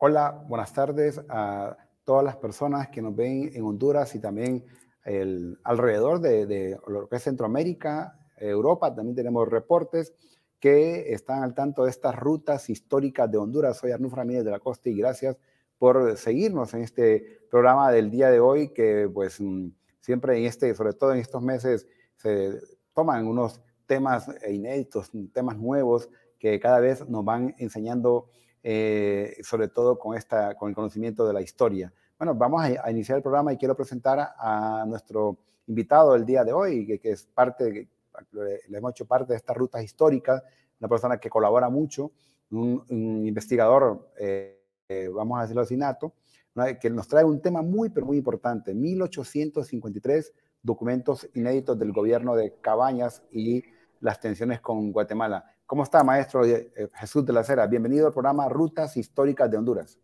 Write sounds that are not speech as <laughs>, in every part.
Hola, buenas tardes a todas las personas que nos ven en Honduras y también alrededor de, lo que es Centroamérica, Europa. También tenemos reportes que están al tanto de estas rutas históricas de Honduras. Soy Arnulfo Ramírez de la Costa y gracias por seguirnos en este programa del día de hoy que pues mm, siempre en este, sobre todo en estos meses, se toman unos temas inéditos, temas nuevos que cada vez nos van enseñando eh, sobre todo con, esta, con el conocimiento de la historia. Bueno, vamos a, iniciar el programa y quiero presentar a, nuestro invitado del día de hoy, que, es parte, le hemos hecho parte de estas rutas históricas, una persona que colabora mucho, un, investigador, eh, eh, vamos a decirlo así, nato, que nos trae un tema muy, pero muy importante, 1853 documentos inéditos del gobierno de Cabañas y las tensiones con Guatemala. ¿Cómo está, maestro eh, eh, Jesús de la Cera? Bienvenido al programa Rutas Históricas de Honduras.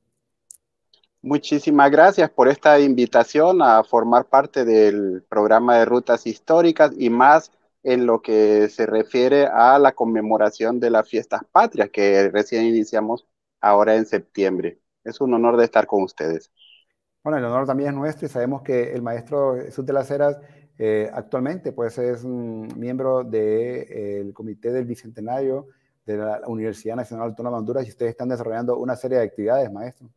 Muchísimas gracias por esta invitación a formar parte del programa de Rutas Históricas y más en lo que se refiere a la conmemoración de las fiestas patrias que recién iniciamos ahora en septiembre. Es un honor de estar con ustedes. Bueno, el honor también es nuestro y sabemos que el maestro Jesús de las Heras eh, actualmente, pues es miembro del Comité del Bicentenario de la Universidad Nacional Autónoma de Honduras y ustedes están desarrollando una serie de actividades, maestro.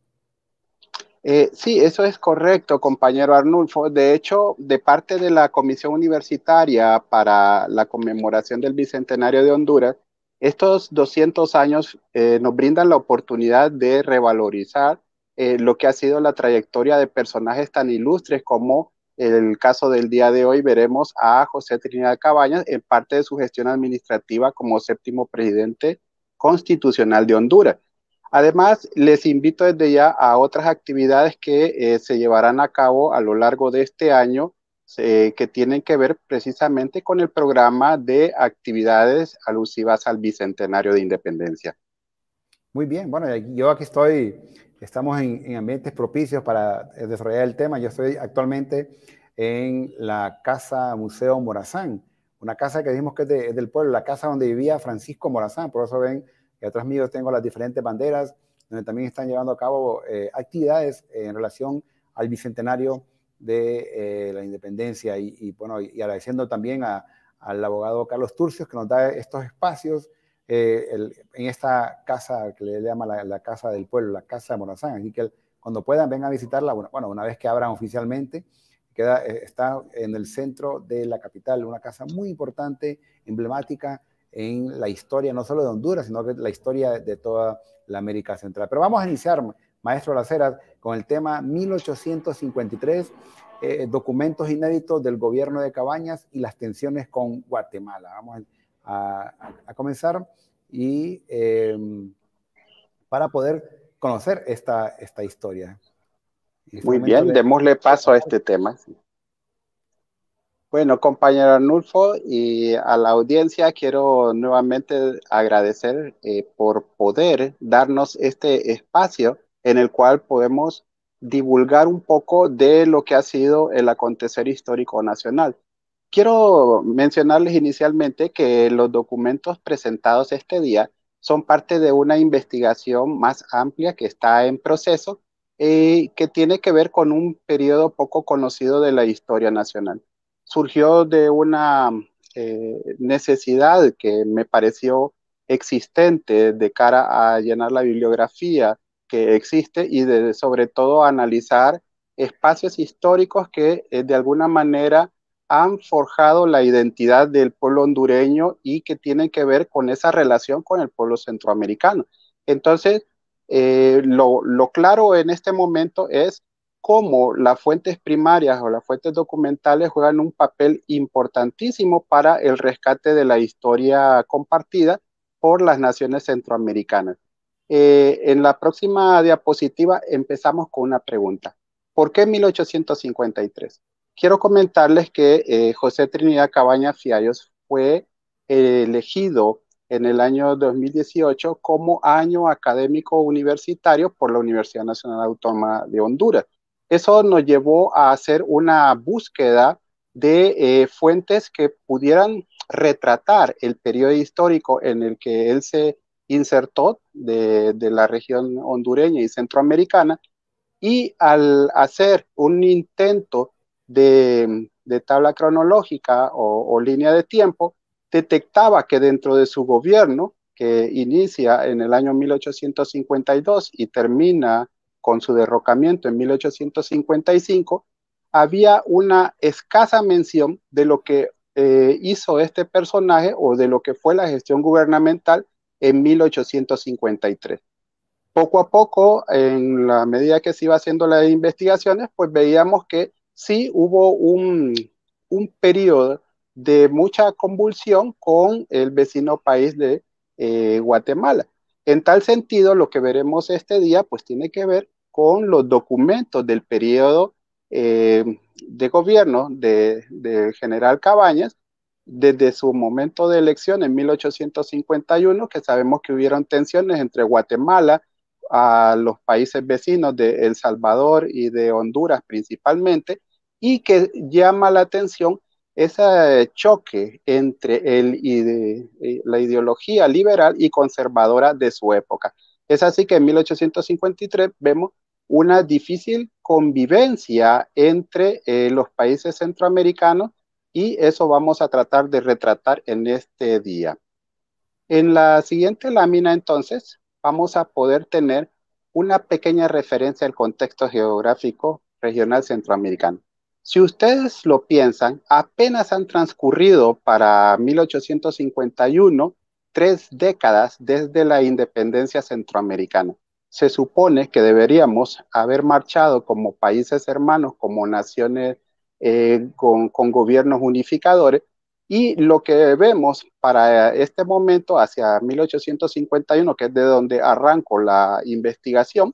Eh, sí, eso es correcto, compañero Arnulfo. De hecho, de parte de la Comisión Universitaria para la conmemoración del Bicentenario de Honduras, estos 200 años eh, nos brindan la oportunidad de revalorizar lo que ha sido la trayectoria de personajes tan ilustres como el caso del día de hoy veremos a José Trinidad Cabañas en parte de su gestión administrativa como séptimo presidente constitucional de Honduras. Además, les invito desde ya a otras actividades que eh, se llevarán a cabo a lo largo de este año eh, que tienen que ver precisamente con el programa de actividades alusivas al Bicentenario de Independencia. Muy bien, bueno, yo aquí estoy estamos en, ambientes propicios para eh, desarrollar el tema. Yo estoy actualmente en la Casa Museo Morazán, una casa que dijimos que es, del pueblo, la casa donde vivía Francisco Morazán. Por eso ven que atrás mío tengo las diferentes banderas, donde también están llevando a cabo eh, actividades en relación al bicentenario de eh, la independencia. Y, bueno, y agradeciendo también al abogado Carlos Turcios que nos da estos espacios eh, en esta casa que le llama la, casa del pueblo, la casa de Morazán. Así que cuando puedan, vengan a visitarla. Bueno, una vez que abran oficialmente, queda, eh, está en el centro de la capital, una casa muy importante, emblemática en la historia, no solo de Honduras, sino que la historia de toda la América Central. Pero vamos a iniciar, maestro Laceras, con el tema 1853, eh, documentos inéditos del gobierno de Cabañas y las tensiones con Guatemala. Vamos a a, comenzar y em, para poder conocer esta, esta historia. Muy bien, démosle paso a este tema. Bueno, compañero Arnulfo y a la audiencia quiero nuevamente agradecer eh, por poder darnos este espacio en el cual podemos divulgar un poco de lo que ha sido el acontecer histórico nacional. Quiero mencionarles inicialmente que los documentos presentados este día son parte de una investigación más amplia que está en proceso y que tiene que ver con un periodo poco conocido de la historia nacional. Surgió de una eh, necesidad que me pareció existente de cara a llenar la bibliografía que existe y de sobre todo analizar espacios históricos que eh, de alguna manera han forjado la identidad del pueblo hondureño y que tienen que ver con esa relación con el pueblo centroamericano. Entonces, eh, lo, claro en este momento es cómo las fuentes primarias o las fuentes documentales juegan un papel importantísimo para el rescate de la historia compartida por las naciones centroamericanas. Eh, en la próxima diapositiva empezamos con una pregunta. ¿Por qué 1853? quiero comentarles que eh, José Trinidad Cabaña Fiallos fue elegido en el año 2018 como año académico universitario por la Universidad Nacional Autónoma de Honduras. Eso nos llevó a hacer una búsqueda de eh, fuentes que pudieran retratar el periodo histórico en el que él se insertó de, de la región hondureña y centroamericana y al hacer un intento de, tabla cronológica o, línea de tiempo, detectaba que dentro de su gobierno, que inicia en el año 1852 y termina con su derrocamiento en 1855, había una escasa mención de lo que eh, hizo este personaje o de lo que fue la gestión gubernamental en 1853 poco a poco, en la medida que se iba haciendo las investigaciones, pues veíamos que sí hubo un, un periodo de mucha convulsión con el vecino país de eh, Guatemala. En tal sentido, lo que veremos este día, pues tiene que ver con los documentos del periodo eh, de gobierno del general Cabañas, desde su momento de elección en 1851, que sabemos que hubieron tensiones entre Guatemala, a los países vecinos de El Salvador y de Honduras principalmente, y que llama la atención ese choque entre eh, la ideología liberal y conservadora de su época. Es así que en 1853 vemos una difícil convivencia entre eh, los países centroamericanos y eso vamos a tratar de retratar en este día. En la siguiente lámina entonces vamos a poder tener una pequeña referencia al contexto geográfico regional centroamericano. Si ustedes lo piensan, apenas han transcurrido para 1851 tres décadas desde la independencia centroamericana. Se supone que deberíamos haber marchado como países hermanos, como naciones eh, con, gobiernos unificadores, y lo que vemos para eh, este momento, hacia 1851, que es de donde arranco la investigación,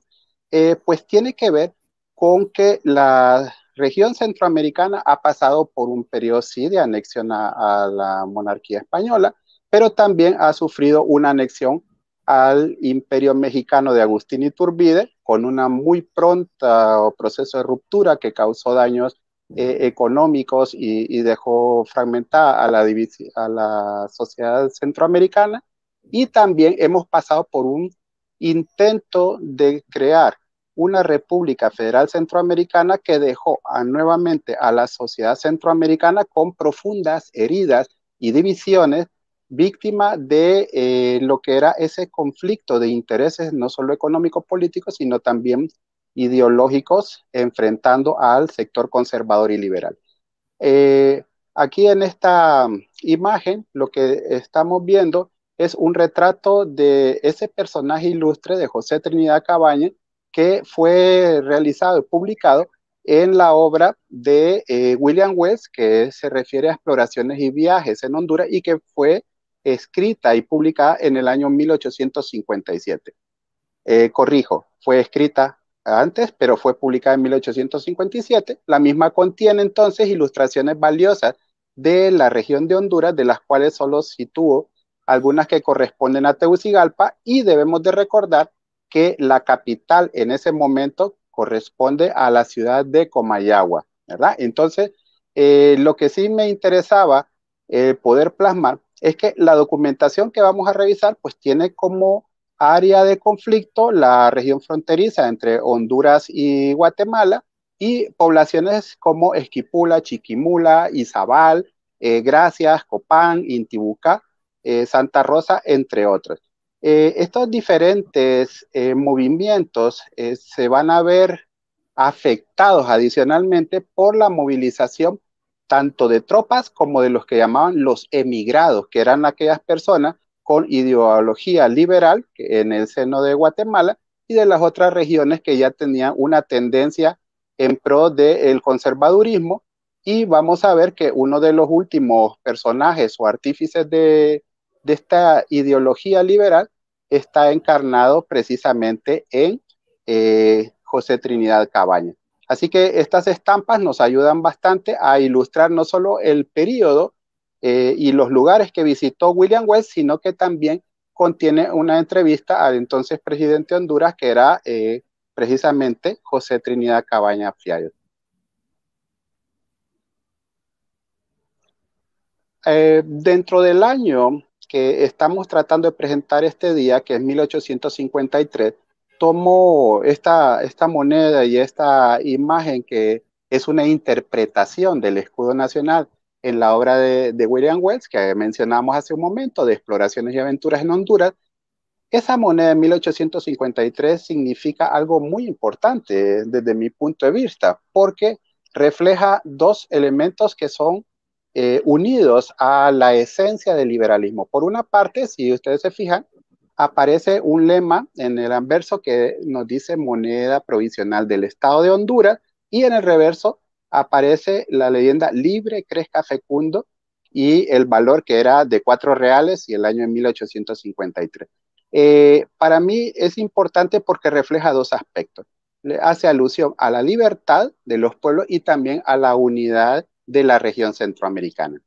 eh, pues tiene que ver con que la, región centroamericana ha pasado por un periodo, sí, de anexión a, la monarquía española, pero también ha sufrido una anexión al imperio mexicano de Agustín Iturbide, con una muy pronta proceso de ruptura que causó daños eh, económicos y, dejó fragmentada a la sociedad centroamericana. Y también hemos pasado por un intento de crear una república federal centroamericana que dejó nuevamente a la sociedad centroamericana con profundas heridas y divisiones, víctima de eh, lo que era ese conflicto de intereses, no solo económicos, políticos, sino también ideológicos, enfrentando al sector conservador y liberal. Eh, aquí en esta imagen lo que estamos viendo es un retrato de ese personaje ilustre de José Trinidad Cabaña que fue realizado y publicado en la obra de eh, William West, que se refiere a exploraciones y viajes en Honduras y que fue escrita y publicada en el año 1857. Eh, corrijo, fue escrita antes, pero fue publicada en 1857. La misma contiene entonces ilustraciones valiosas de la región de Honduras, de las cuales solo sitúo algunas que corresponden a Tegucigalpa y debemos de recordar que la capital en ese momento corresponde a la ciudad de Comayagua, ¿verdad? Entonces, eh, lo que sí me interesaba eh, poder plasmar es que la documentación que vamos a revisar, pues tiene como área de conflicto la región fronteriza entre Honduras y Guatemala y poblaciones como Esquipula, Chiquimula, Izabal, eh, Gracias, Copán, Intibucá, Santa Rosa, entre otros. Eh, estos diferentes eh, movimientos eh, se van a ver afectados adicionalmente por la movilización tanto de tropas como de los que llamaban los emigrados, que eran aquellas personas con ideología liberal en el seno de Guatemala y de las otras regiones que ya tenían una tendencia en pro del conservadurismo. Y vamos a ver que uno de los últimos personajes o artífices de esta ideología liberal está encarnado precisamente en eh, José Trinidad Cabaña. Así que estas estampas nos ayudan bastante a ilustrar no solo el periodo eh, y los lugares que visitó William West, sino que también contiene una entrevista al entonces presidente de Honduras, que era eh, precisamente José Trinidad Cabaña Fiallo. dentro del año que estamos tratando de presentar este día, que es 1853, tomo esta, esta moneda y esta imagen que es una interpretación del escudo nacional en la obra de, de, William Wells, que mencionamos hace un momento, de Exploraciones y Aventuras en Honduras. Esa moneda de 1853 significa algo muy importante desde mi punto de vista, porque refleja dos elementos que son eh, unidos a la esencia del liberalismo. Por una parte, si ustedes se fijan, aparece un lema en el anverso que nos dice moneda provisional del Estado de Honduras y en el reverso aparece la leyenda libre, crezca, fecundo y el valor que era de cuatro reales y el año de 1853. Eh, para mí es importante porque refleja dos aspectos. Le hace alusión a la libertad de los pueblos y también a la unidad de la región centroamericana.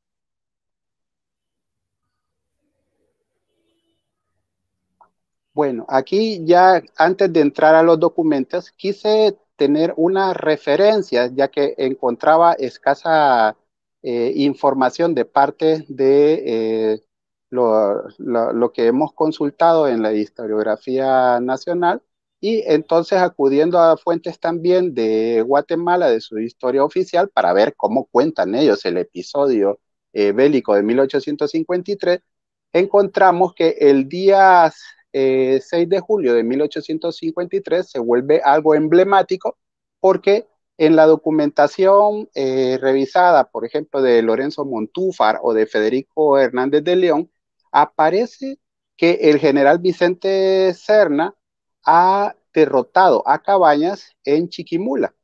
Bueno, aquí ya antes de entrar a los documentos, quise tener una referencia, ya que encontraba escasa eh, información de parte de eh, lo, que hemos consultado en la historiografía nacional y entonces acudiendo a fuentes también de Guatemala, de su historia oficial, para ver cómo cuentan ellos el episodio eh, bélico de 1853, encontramos que el día 6 eh, de julio de 1853 se vuelve algo emblemático porque en la documentación eh, revisada, por ejemplo, de Lorenzo Montúfar o de Federico Hernández de León, aparece que el general Vicente Serna ha derrotado a Cabañas en Chiquimula.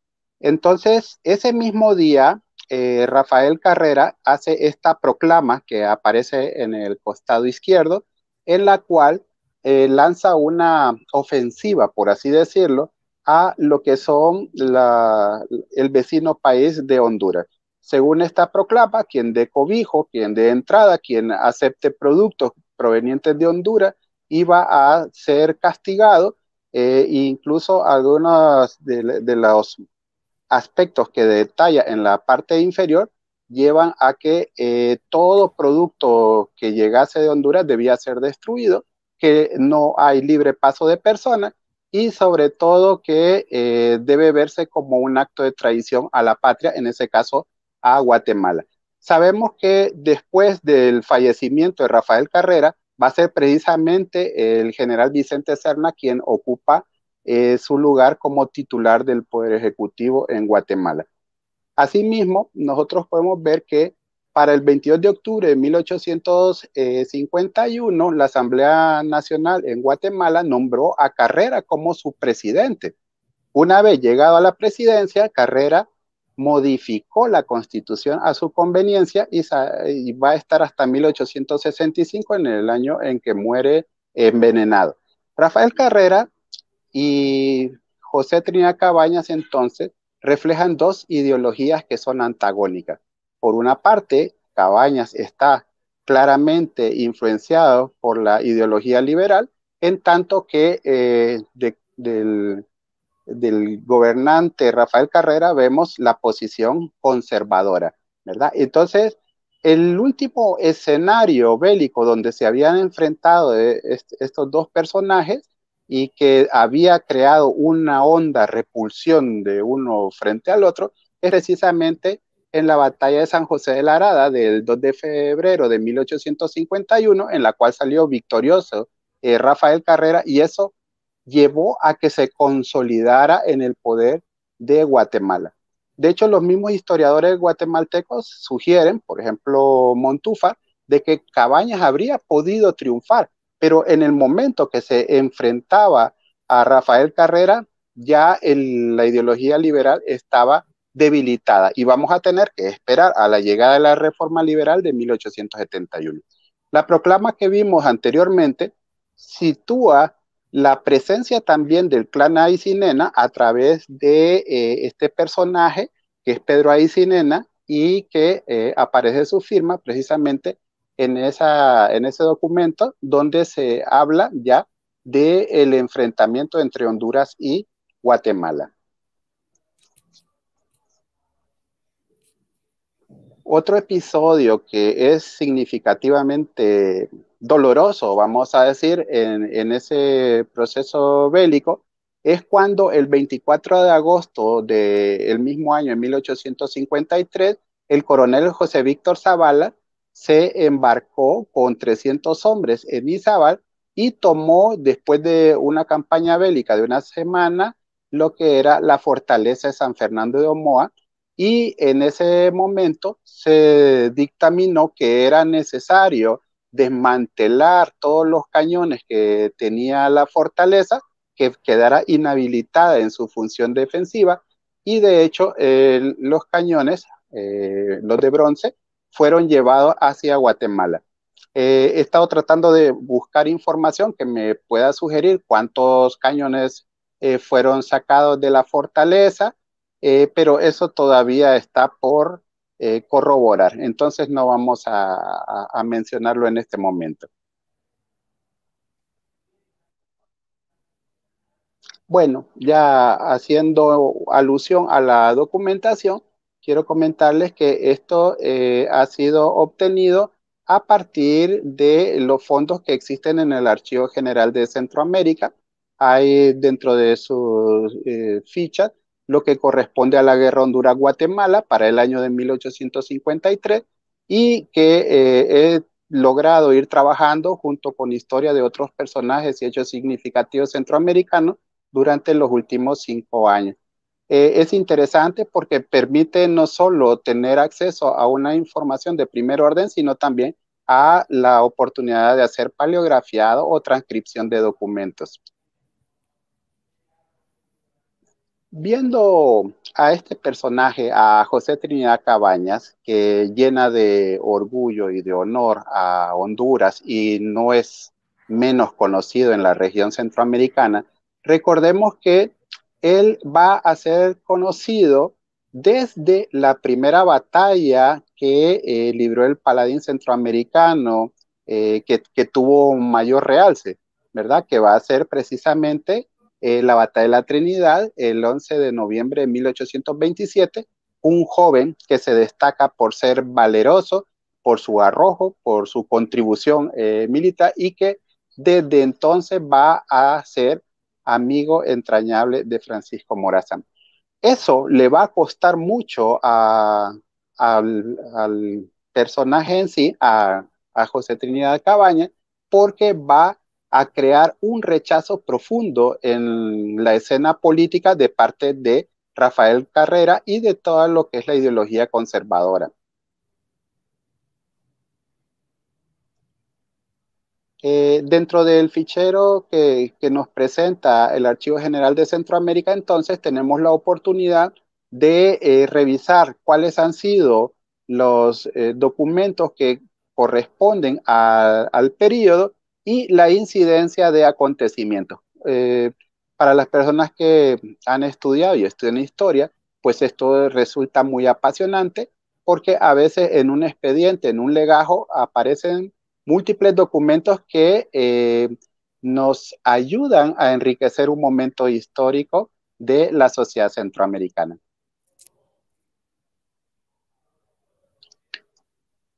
Entonces, ese mismo día, eh, Rafael Carrera hace esta proclama que aparece en el costado izquierdo, en la cual eh, lanza una ofensiva, por así decirlo, a lo que son el vecino país de Honduras. Según esta proclama, quien dé cobijo, quien de entrada, quien acepte productos provenientes de Honduras, iba a ser castigado eh, incluso algunos de, los aspectos que detalla en la parte inferior llevan a que eh, todo producto que llegase de Honduras debía ser destruido, que no hay libre paso de personas y sobre todo que eh, debe verse como un acto de traición a la patria, en ese caso a Guatemala. Sabemos que después del fallecimiento de Rafael Carrera, va a ser precisamente el general Vicente Serna quien ocupa eh, su lugar como titular del Poder Ejecutivo en Guatemala. Asimismo, nosotros podemos ver que para el 22 de octubre de 1851, la Asamblea Nacional en Guatemala nombró a Carrera como su presidente. Una vez llegado a la presidencia, Carrera modificó la constitución a su conveniencia y, va a estar hasta 1865 en el año en que muere envenenado. Rafael Carrera y José Trinidad Cabañas entonces reflejan dos ideologías que son antagónicas. Por una parte, Cabañas está claramente influenciado por la ideología liberal, en tanto que eh, del del gobernante Rafael Carrera vemos la posición conservadora, ¿verdad? Entonces, el último escenario bélico donde se habían enfrentado e-, estos dos personajes y que había creado una honda repulsión de uno frente al otro es precisamente en la batalla de San José de la Arada del 2 de febrero de 1851, en la cual salió victorioso eh, Rafael Carrera y eso llevó a que se consolidara en el poder de Guatemala. De hecho, los mismos historiadores guatemaltecos sugieren, por ejemplo, Montúfar, de que Cabañas habría podido triunfar, pero en el momento que se enfrentaba a Rafael Carrera, ya la ideología liberal estaba debilitada y vamos a tener que esperar a la llegada de la reforma liberal de 1871. La proclama que vimos anteriormente sitúa la presencia también del clan Aicinena a través de eh, este personaje que es Pedro Aycinena y que eh, aparece su firma precisamente en, esa, en ese documento donde se habla ya del enfrentamiento entre Honduras y Guatemala. Otro episodio que es significativamente doloroso, vamos a decir, en, ese proceso bélico, es cuando el 24 de agosto del mismo año, en 1853, el coronel José Víctor Zavala se embarcó con 300 hombres en Izabal y tomó, después de una campaña bélica de una semana, lo que era la fortaleza de San Fernando de Omoa, y en ese momento se dictaminó que era necesario desmantelar todos los cañones que tenía la fortaleza, que quedara inhabilitada en su función defensiva, y de hecho los cañones, eh, los de bronce, fueron llevados hacia Guatemala. Eh, he estado tratando de buscar información que me pueda sugerir cuántos cañones eh, fueron sacados de la fortaleza, pero eso todavía está por eh, corroborar. Entonces no vamos a, mencionarlo en este momento. Bueno, ya haciendo alusión a la documentación, quiero comentarles que esto eh, ha sido obtenido a partir de los fondos que existen en el Archivo General de Centroamérica. Hay dentro de sus eh, fichas lo que corresponde a la guerra Honduras-Guatemala para el año de 1853 y que eh, he logrado ir trabajando junto con historia de otros personajes y hechos significativos centroamericanos durante los últimos cinco años. Eh, es interesante porque permite no solo tener acceso a una información de primer orden, sino también a la oportunidad de hacer paleografiado o transcripción de documentos. viendo a este personaje, a José Trinidad Cabañas, que llena de orgullo y de honor a Honduras y no es menos conocido en la región centroamericana, recordemos que él va a ser conocido desde la primera batalla que eh, libró el paladín centroamericano, eh, que, que tuvo un mayor realce, ¿verdad? Que va a ser precisamente eh, la Batalla de la Trinidad, el 11 de noviembre de 1827, un joven que se destaca por ser valeroso, por su arrojo, por su contribución eh, militar y que desde entonces va a ser amigo entrañable de Francisco Morazán. Eso le va a costar mucho al, personaje en sí, a, a José Trinidad Cabaña, porque va a crear un rechazo profundo en la escena política de parte de Rafael Carrera y de toda lo que es la ideología conservadora. Eh, dentro del fichero que, nos presenta el Archivo General de Centroamérica, entonces tenemos la oportunidad de eh, revisar cuáles han sido los eh, documentos que corresponden al periodo y la incidencia de acontecimientos. Eh, para las personas que han estudiado y estudian historia, pues esto resulta muy apasionante porque a veces en un expediente, en un legajo, aparecen múltiples documentos que eh, nos ayudan a enriquecer un momento histórico de la sociedad centroamericana.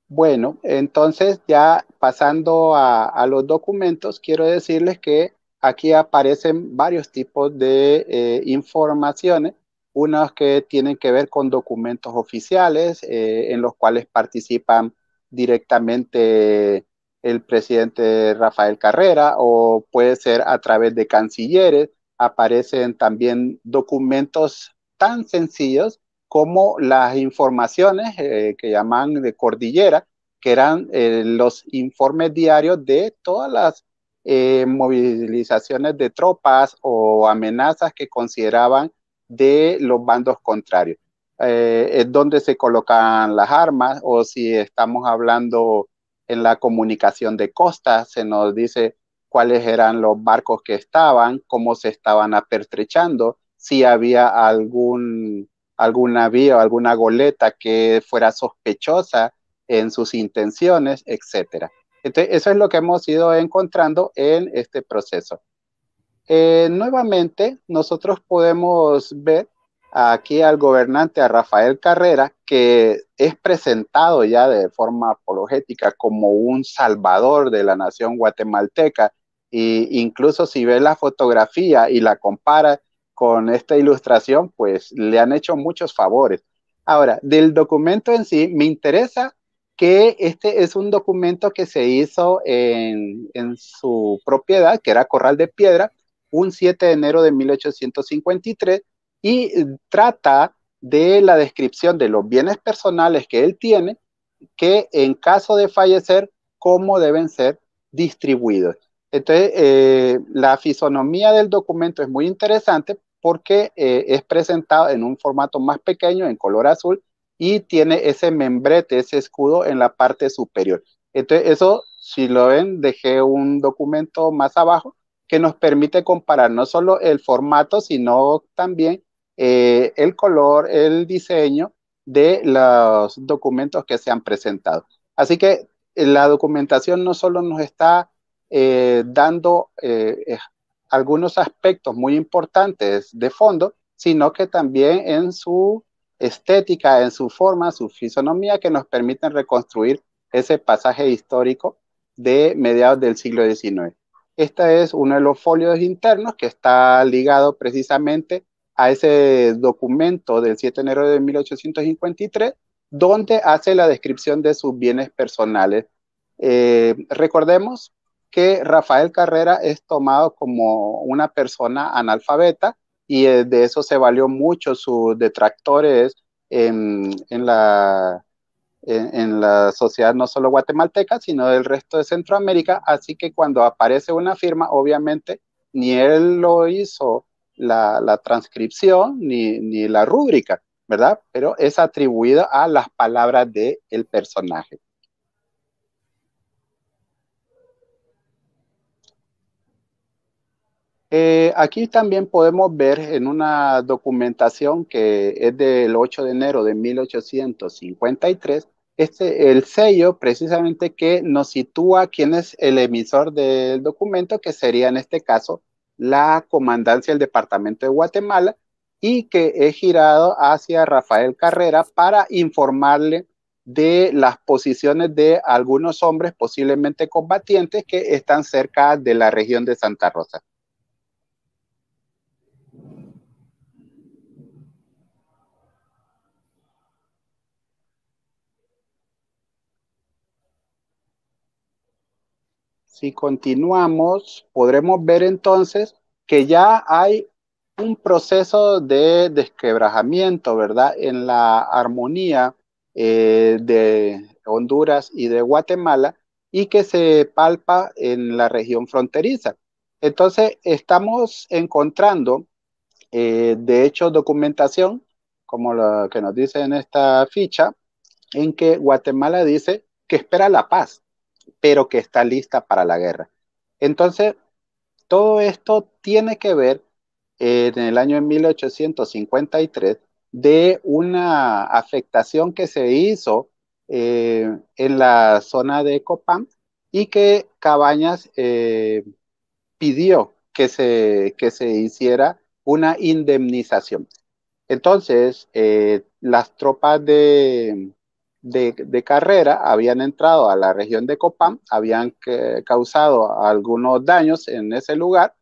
Bueno, entonces ya pasando a, los documentos, quiero decirles que aquí aparecen varios tipos de eh, informaciones, unos que tienen que ver con documentos oficiales eh, en los cuales participan directamente el presidente Rafael Carrera o puede ser a través de cancilleres, aparecen también documentos tan sencillos como las informaciones eh, que llaman de cordillera, que eran eh, los informes diarios de todas las eh, movilizaciones de tropas o amenazas que consideraban de los bandos contrarios. es donde se colocaban las armas o si estamos hablando en la comunicación de costas, se nos dice cuáles eran los barcos que estaban, cómo se estaban apertrechando, si había algún alguna vía o alguna goleta que fuera sospechosa en sus intenciones, etcétera. Entonces, eso es lo que hemos ido encontrando en este proceso. Eh, nuevamente, nosotros podemos ver aquí al gobernante, a Rafael Carrera, que es presentado ya de forma apologética como un salvador de la nación guatemalteca. E incluso si ve la fotografía y la compara con esta ilustración, pues le han hecho muchos favores. Ahora, del documento en sí, me interesa que este es un documento que se hizo en, su propiedad, que era Corral de Piedra, un 7 de enero de 1853, y trata de la descripción de los bienes personales que él tiene, que en caso de fallecer, cómo deben ser distribuidos. Entonces, eh, la fisonomía del documento es muy interesante porque eh, es presentado en un formato más pequeño, en color azul, y tiene ese membrete, ese escudo en la parte superior. Entonces, eso, si lo ven, dejé un documento más abajo que nos permite comparar no solo el formato, sino también eh, el color, el diseño de los documentos que se han presentado. Así que eh, la documentación no solo nos está dando algunos aspectos muy importantes de fondo, sino que también en su estética, en su forma, su fisonomía, que nos permiten reconstruir ese pasaje histórico de mediados del siglo XIX. Este es uno de los folios internos que está ligado precisamente a ese documento del 7 de enero de 1853, donde hace la descripción de sus bienes personales. Eh, recordemos que Rafael Carrera es tomado como una persona analfabeta y eh, de eso se valió mucho sus detractores en, la, en, la sociedad no solo guatemalteca, sino del resto de Centroamérica. Así que cuando aparece una firma, obviamente ni él lo hizo la, transcripción ni, ni, la rúbrica, ¿verdad? Pero es atribuida a las palabras del el personaje. Eh, aquí también podemos ver en una documentación que es del 8 de enero de 1853, este, el sello precisamente que nos sitúa quién es el emisor del documento, que sería en este caso la comandancia del Departamento de Guatemala, y que es girado hacia Rafael Carrera para informarle de las posiciones de algunos hombres posiblemente combatientes que están cerca de la región de Santa Rosa. Si continuamos, podremos ver entonces que ya hay un proceso de desquebrajamiento, ¿verdad? En la armonía eh, de Honduras y de Guatemala y que se palpa en la región fronteriza. Entonces, estamos encontrando, eh, de hecho, documentación, como lo que nos dice en esta ficha, en que Guatemala dice que espera la paz, pero que está lista para la guerra. Entonces, todo esto tiene que ver eh, en el año 1853 de una afectación que se hizo eh, en la zona de Copán y que Cabañas eh, pidió que se, que se hiciera una indemnización. Entonces, las tropas de, de, carrera habían entrado a la región de Copán, habían eh, causado algunos daños en ese lugar.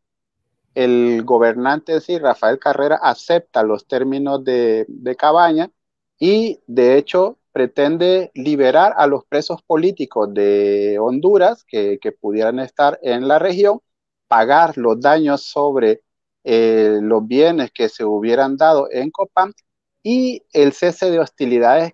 El gobernante, sí, Rafael Carrera, acepta los términos de, de Cabaña y, de hecho, pretende liberar a los presos políticos de Honduras que, pudieran estar en la región, pagar los daños sobre eh, los bienes que se hubieran dado en Copán y el cese de hostilidades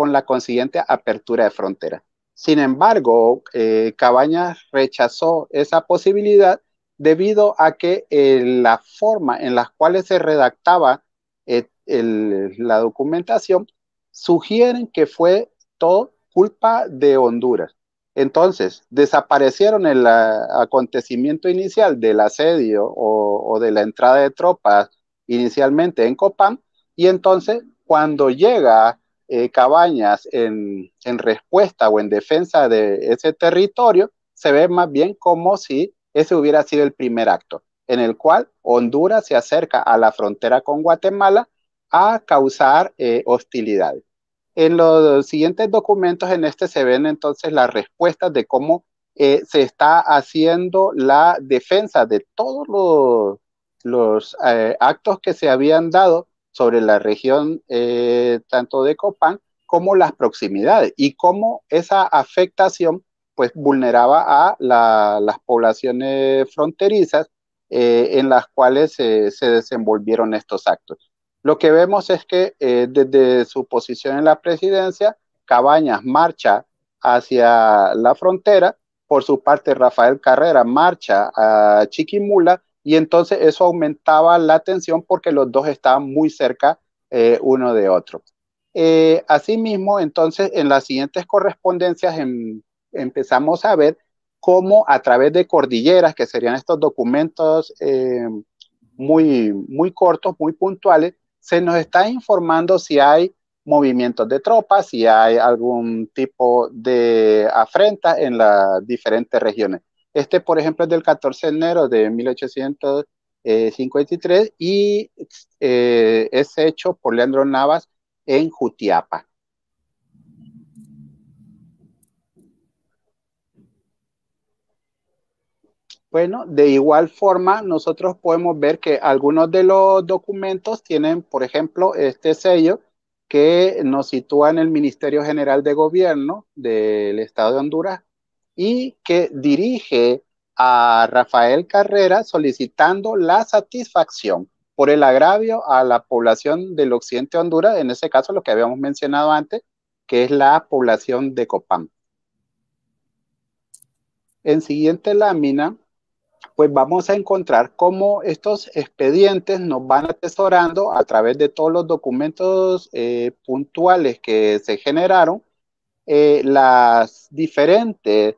con la consiguiente apertura de frontera. Sin embargo, eh, Cabañas rechazó esa posibilidad debido a que eh, la forma en la cual se redactaba eh, la documentación sugieren que fue todo culpa de Honduras. Entonces, desaparecieron el ah, acontecimiento inicial del asedio o, o de la entrada de tropas inicialmente en Copán y entonces cuando llega eh, Cabañas en, respuesta o en defensa de ese territorio, se ve más bien como si ese hubiera sido el primer acto, en el cual Honduras se acerca a la frontera con Guatemala a causar eh, hostilidad. En los siguientes documentos, en este se ven entonces las respuestas de cómo eh, se está haciendo la defensa de todos los, actos que se habían dado sobre la región eh, tanto de Copán como las proximidades y cómo esa afectación pues vulneraba a las poblaciones fronterizas eh, en las cuales se desenvolvieron estos actos. Lo que vemos es que eh, desde su posición en la presidencia, Cabañas marcha hacia la frontera, por su parte Rafael Carrera marcha a Chiquimula y entonces eso aumentaba la tensión porque los dos estaban muy cerca eh, uno de otro. Eh, asimismo, entonces, en las siguientes correspondencias em, empezamos a ver cómo a través de cordilleras, que serían estos documentos eh, muy, muy cortos, muy puntuales, se nos está informando si hay movimientos de tropas, si hay algún tipo de afrenta en las diferentes regiones. Este, por ejemplo, es del 14 de enero de 1853 y eh, es hecho por Leandro Navas en Jutiapa. Bueno, de igual forma, nosotros podemos ver que algunos de los documentos tienen, por ejemplo, este sello que nos sitúa en el Ministerio General de Gobierno del Estado de Honduras y que dirige a Rafael Carrera solicitando la satisfacción por el agravio a la población del occidente de Honduras, en ese caso lo que habíamos mencionado antes, que es la población de Copán. En siguiente lámina, pues vamos a encontrar cómo estos expedientes nos van atesorando a través de todos los documentos eh, puntuales que se generaron, eh, las diferentes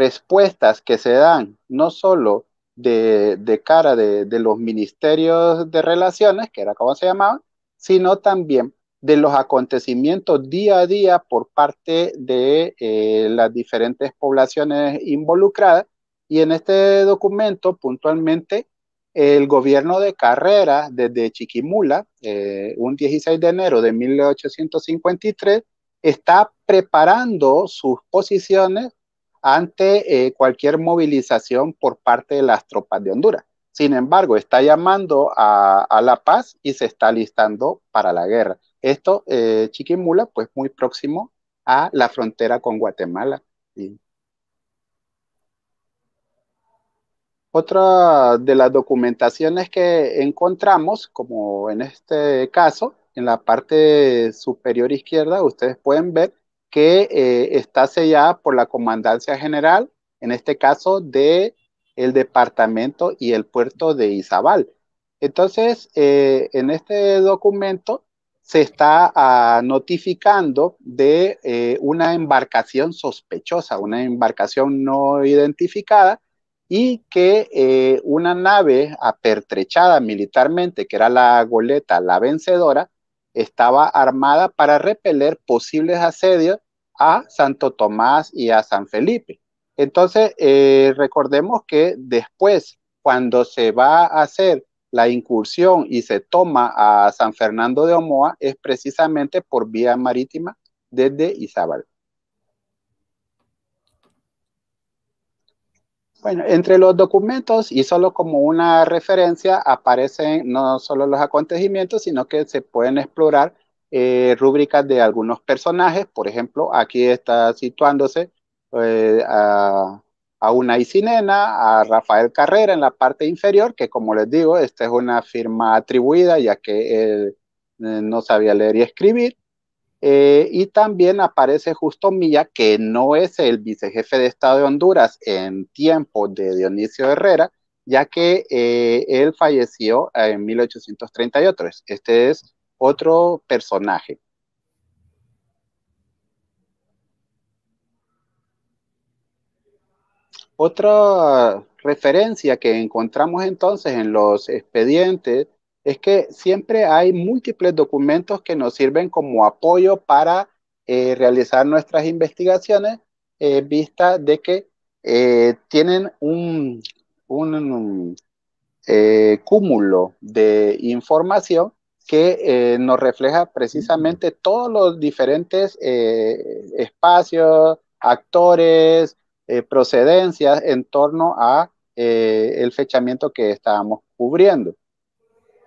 respuestas que se dan, no solo de, de cara de, de, los ministerios de relaciones, que era como se llamaban, sino también de los acontecimientos día a día por parte de eh, las diferentes poblaciones involucradas. Y en este documento, puntualmente, el gobierno de Carrera, desde Chiquimula, eh, un 16 de enero de 1853, está preparando sus posiciones ante eh, cualquier movilización por parte de las tropas de Honduras. Sin embargo, está llamando a, la paz y se está listando para la guerra. Esto, eh, Chiquimula, pues muy próximo a la frontera con Guatemala. Otra de las documentaciones que encontramos, como en este caso, en la parte superior izquierda, ustedes pueden ver que eh, está sellada por la Comandancia General, en este caso de el departamento y el puerto de Izabal. Entonces, eh, en este documento se está ah, notificando de eh, una embarcación sospechosa, una embarcación no identificada y que una nave apertrechada militarmente, que era la goleta, la vencedora, estaba armada para repeler posibles asedios a Santo Tomás y a San Felipe. Entonces, eh, recordemos que después, cuando se va a hacer la incursión y se toma a San Fernando de Omoa, es precisamente por vía marítima desde Izábal. Bueno, entre los documentos y solo como una referencia aparecen no solo los acontecimientos, sino que se pueden explorar eh, rúbricas de algunos personajes. Por ejemplo, aquí está situándose eh, a, una Isinena, a Rafael Carrera en la parte inferior, que como les digo, esta es una firma atribuida ya que él eh, no sabía leer y escribir. Eh, y también aparece Justo Milla, que no es el vicejefe de Estado de Honduras en tiempo de Dionisio Herrera, ya que eh, él falleció eh, en 1838. Este es otro personaje. Otra referencia que encontramos entonces en los expedientes es que siempre hay múltiples documentos que nos sirven como apoyo para eh, realizar nuestras investigaciones, en eh, vista de que eh, tienen un, un, un cúmulo de información que nos refleja precisamente todos los diferentes espacios, actores, procedencias en torno a el fechamiento que estábamos cubriendo.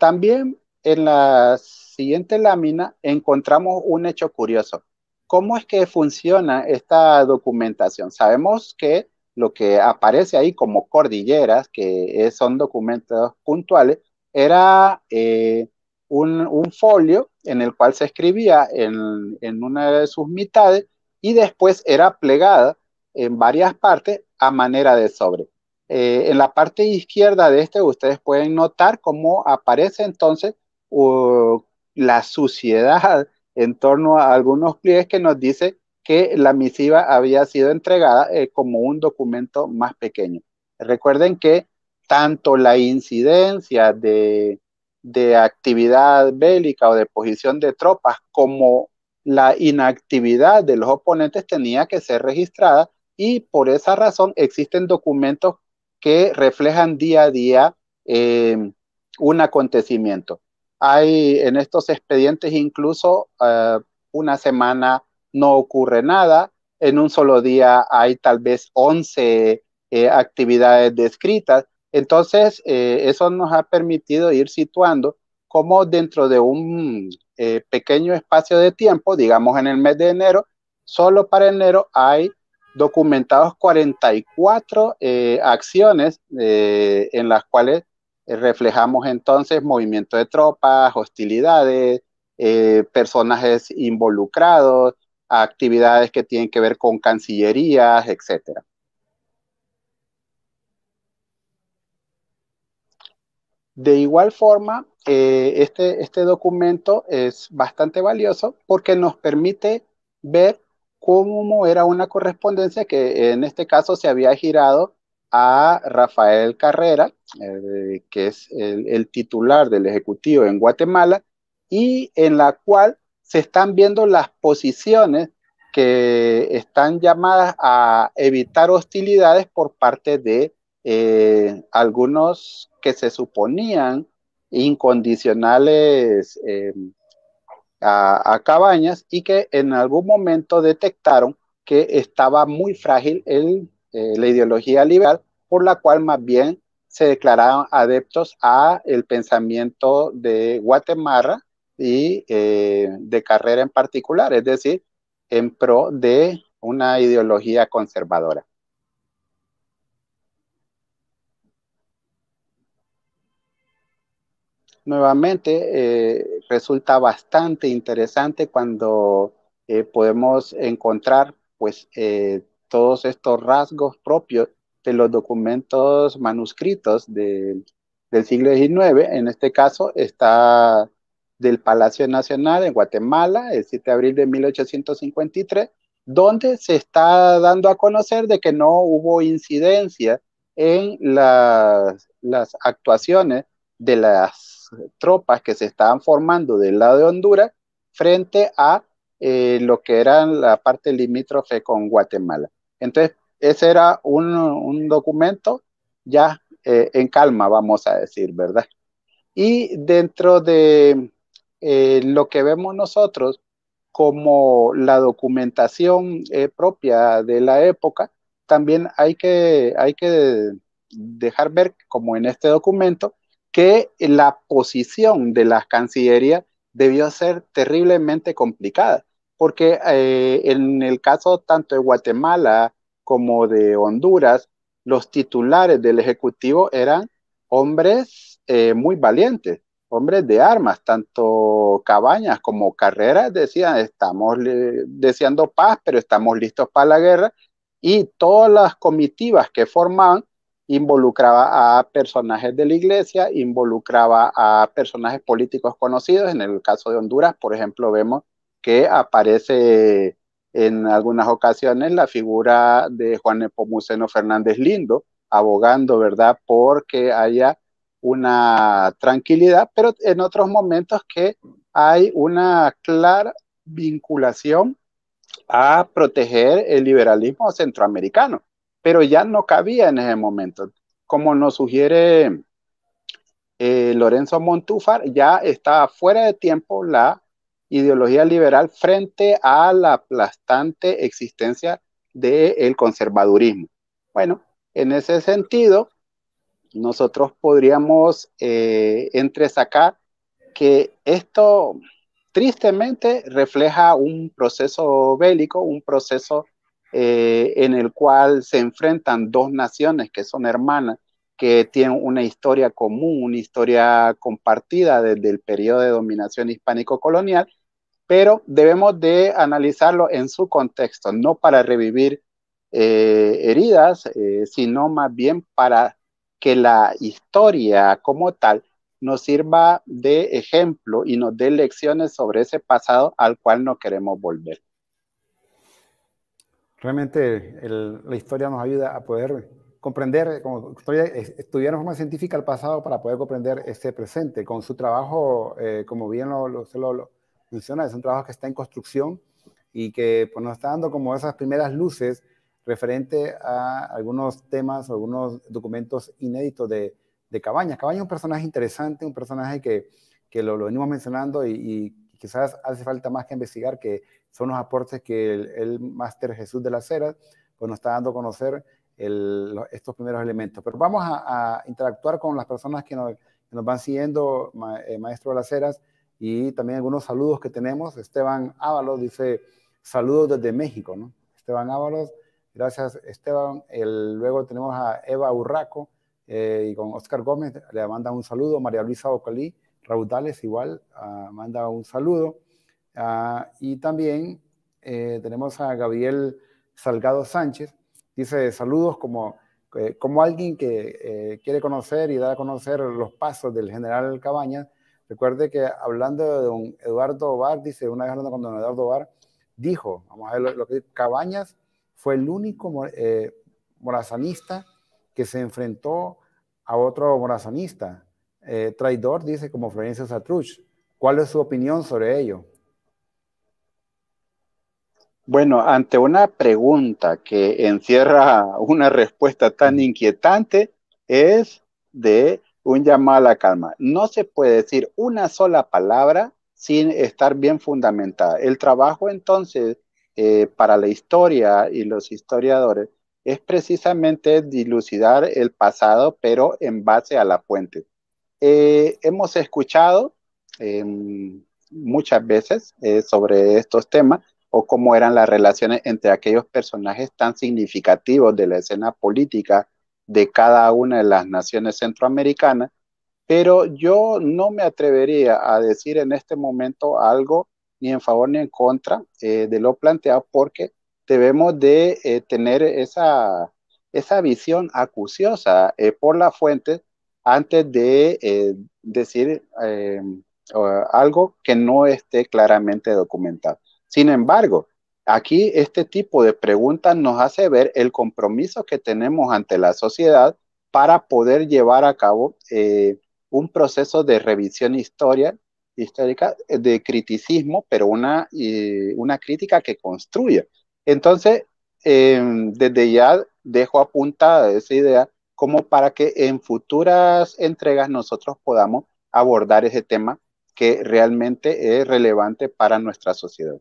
También en la siguiente lámina encontramos un hecho curioso. ¿Cómo es que funciona esta documentación? Sabemos que lo que aparece ahí como cordilleras, que son documentos puntuales, era eh, un, folio en el cual se escribía en, una de sus mitades y después era plegada en varias partes a manera de sobre. Eh, en la parte izquierda de este ustedes pueden notar cómo aparece entonces la suciedad en torno a algunos pliegues que nos dice que la misiva había sido entregada eh, como un documento más pequeño. Recuerden que tanto la incidencia de, de actividad bélica o de posición de tropas como la inactividad de los oponentes tenía que ser registrada y por esa razón existen documentos que reflejan día a día eh, un acontecimiento. Hay en estos expedientes incluso eh, una semana no ocurre nada, en un solo día hay tal vez 11 eh, actividades descritas. Entonces, eso nos ha permitido ir situando cómo dentro de un pequeño espacio de tiempo, digamos en el mes de enero, solo para enero hay documentados 44 eh, acciones eh, en las cuales reflejamos entonces movimiento de tropas, hostilidades, eh, personajes involucrados, actividades que tienen que ver con cancillerías, etc. De igual forma, este, este documento es bastante valioso porque nos permite ver cómo era una correspondencia que en este caso se había girado a Rafael Carrera, eh, que es el, titular del Ejecutivo en Guatemala, y en la cual se están viendo las posiciones que están llamadas a evitar hostilidades por parte de eh, algunos que se suponían incondicionales eh, a, Cabañas y que en algún momento detectaron que estaba muy frágil el, eh, la ideología liberal, por la cual más bien se declararon adeptos a el pensamiento de Guatemala y eh, de carrera en particular, es decir, en pro de una ideología conservadora. nuevamente eh, resulta bastante interesante cuando eh, podemos encontrar pues eh, todos estos rasgos propios de los documentos manuscritos del siglo XIX. En este caso está del Palacio Nacional en Guatemala, el 7 de abril de 1853, donde se está dando a conocer de que no hubo incidencia en las actuaciones de las tropas que se estaban formando del lado de Honduras frente a eh, lo que era la parte limítrofe con Guatemala. Entonces, ese era un, documento ya eh, en calma, vamos a decir, ¿verdad? Y dentro de eh, lo que vemos nosotros como la documentación propia de la época, también hay que, hay que dejar ver, como en este documento, que la posición de las Cancillería debió ser terriblemente complicada, porque eh, en el caso tanto de Guatemala como de Honduras, los titulares del Ejecutivo eran hombres eh, muy valientes, hombres de armas, tanto Cabañas como Carreras decían, estamos deseando paz, pero estamos listos para la guerra, y todas las comitivas que formaban involucraba a personajes de la iglesia, involucraba a personajes políticos conocidos. En el caso de Honduras, por ejemplo, vemos que aparece en algunas ocasiones la figura de Juan Nepomuceno Fernández Lindo, abogando, ¿verdad?, porque haya una tranquilidad, pero en otros momentos que hay una clara vinculación a proteger el liberalismo centroamericano pero ya no cabía en ese momento. Como nos sugiere eh, Lorenzo Montúfar, ya está fuera de tiempo la ideología liberal frente a la aplastante existencia del conservadurismo. Bueno, en ese sentido, nosotros podríamos eh, entresacar que esto tristemente refleja un proceso bélico, un proceso eh, en el cual se enfrentan dos naciones que son hermanas, que tienen una historia común, una historia compartida desde el periodo de dominación hispánico-colonial, pero debemos de analizarlo en su contexto, no para revivir eh, heridas, eh, sino más bien para que la historia como tal nos sirva de ejemplo y nos dé lecciones sobre ese pasado al cual no queremos volver. Realmente la historia nos ayuda a poder comprender, como estudiar en forma científica el pasado para poder comprender ese presente. Con su trabajo, eh, como bien lo, lo, lo, menciona, es un trabajo que está en construcción y que pues, nos está dando como esas primeras luces referente a algunos temas, algunos documentos inéditos de, de Cabañas. Cabañas es un personaje interesante, un personaje que, que lo, venimos mencionando y, y quizás hace falta más que investigar, que son los aportes que el, máster Jesús de las Heras pues, nos está dando a conocer estos primeros elementos. Pero vamos a, interactuar con las personas que nos, van siguiendo, eh, Maestro de las Heras, y también algunos saludos que tenemos. Esteban Ábalos dice, saludos desde México, ¿no? Esteban Ábalos, gracias Esteban. luego tenemos a Eva Urraco eh, y con Oscar Gómez, le mandan un saludo. María Luisa Ocalí, Raudales igual ah, manda un saludo. Ah, y también eh, tenemos a Gabriel Salgado Sánchez. Dice saludos como, eh, como alguien que eh, quiere conocer y dar a conocer los pasos del general Cabañas. Recuerde que hablando de don Eduardo Bar, dice una vez hablando con don Eduardo Bar, dijo, vamos a ver lo, que Cabañas fue el único morazanista que se enfrentó a otro morazanista eh, traidor, dice como Florencio Satruch. ¿Cuál es su opinión sobre ello? Bueno, ante una pregunta que encierra una respuesta tan mm. inquietante, es de un llamado a la calma. No se puede decir una sola palabra sin estar bien fundamentada. El trabajo entonces eh, para la historia y los historiadores es precisamente dilucidar el pasado, pero en base a la fuente. Eh, hemos escuchado em, muchas veces eh, sobre estos temas o cómo eran las relaciones entre aquellos personajes tan significativos de la escena política de cada una de las naciones centroamericanas, pero yo no me atrevería a decir en este momento algo ni en favor ni en contra eh, de lo planteado porque debemos de tener esa, esa visión acuciosa por las fuentes antes de eh, decir eh, algo que no esté claramente documentado. Sin embargo, aquí este tipo de preguntas nos hace ver el compromiso que tenemos ante la sociedad para poder llevar a cabo eh, un proceso de revisión histórica, de criticismo, pero una, una crítica que construya. Entonces, desde ya dejo apuntada esa idea como para que en futuras entregas nosotros podamos abordar ese tema que realmente es relevante para nuestra sociedad.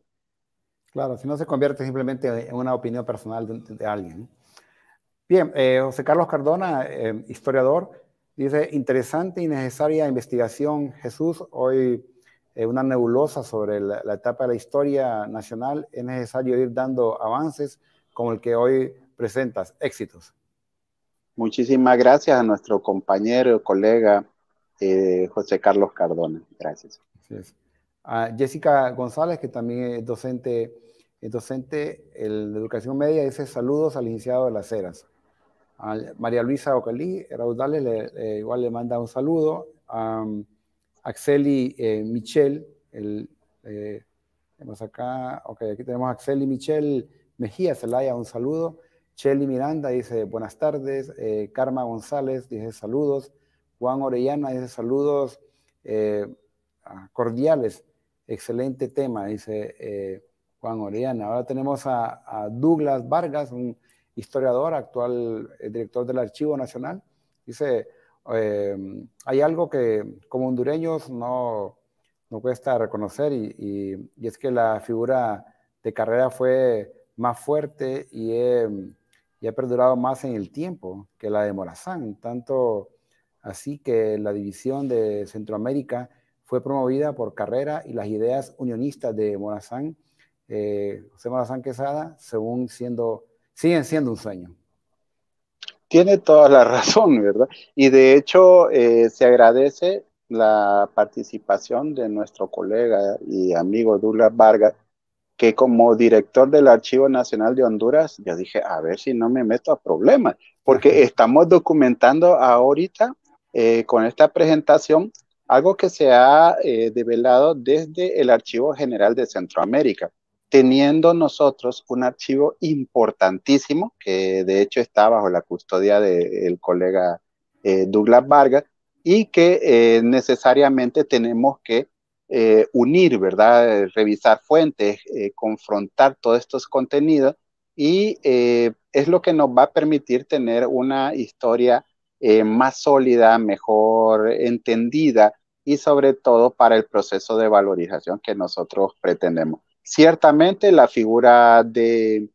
Claro, si no se convierte simplemente en una opinión personal de, alguien. Bien, eh, José Carlos Cardona, eh, historiador, dice, interesante y necesaria investigación, Jesús, hoy eh, una nebulosa sobre la, la, etapa de la historia nacional, es necesario ir dando avances como el que hoy presentas, éxitos. Muchísimas gracias a nuestro compañero, colega eh, José Carlos Cardona. Gracias. A Jessica González, que también es docente, es docente de educación media, dice saludos al iniciado de las eras. A María Luisa Ocalí, Raúl igual le manda un saludo. A Axeli eh, Michel, eh, tenemos acá, aquí tenemos a Axeli Michel Mejía Zelaya, un saludo. Shelly Miranda dice buenas tardes. Eh, Karma González dice saludos. Juan Orellana dice saludos eh, ah, cordiales. Excelente tema, dice eh, Juan Orellana. Ahora tenemos a, Douglas Vargas, un historiador, actual director del Archivo Nacional. Dice, hay algo que como hondureños no, cuesta reconocer y, y es que la figura de carrera fue más fuerte y y ha perdurado más en el tiempo que la de Morazán, tanto así que la división de Centroamérica fue promovida por Carrera y las ideas unionistas de Morazán, eh, José Morazán Quesada, según siendo, siguen siendo un sueño. Tiene toda la <laughs> razón, ¿verdad? Y de hecho eh, se agradece la participación de nuestro colega y amigo Douglas Vargas que como director del Archivo Nacional de Honduras, yo dije, a ver si no me meto a problemas, porque estamos documentando ahorita eh, con esta presentación algo que se ha eh, develado desde el Archivo General de Centroamérica, teniendo nosotros un archivo importantísimo, que de hecho está bajo la custodia del colega eh, Douglas Vargas, y que necesariamente tenemos que eh, unir, ¿verdad? Revisar fuentes, eh, confrontar todos estos contenidos y eh, es lo que nos va a permitir tener una historia más sólida, mejor entendida y sobre todo para el proceso de valorización que nosotros pretendemos. Ciertamente la figura de,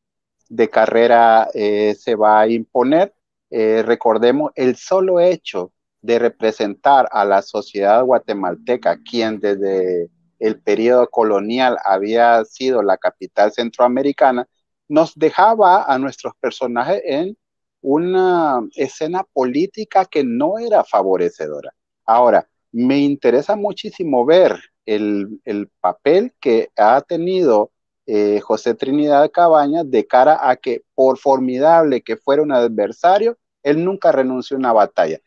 de carrera se va a imponer. recordemos el solo hecho de representar a la sociedad guatemalteca, quien desde el periodo colonial había sido la capital centroamericana, nos dejaba a nuestros personajes en una escena política que no era favorecedora. Ahora, me interesa muchísimo ver el, papel que ha tenido eh, José Trinidad Cabañas de cara a que, por formidable que fuera un adversario, él nunca renunció a una batalla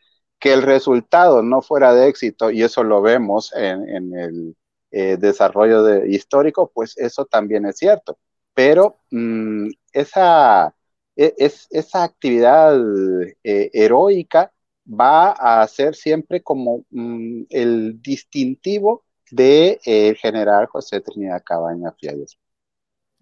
que el resultado no fuera de éxito, y eso lo vemos en, el eh, desarrollo histórico, pues eso también es cierto. Pero mm, esa, e, es, esa actividad eh, heroica va a ser siempre como mm, el distintivo de eh, general José Trinidad Cabaña Fialles.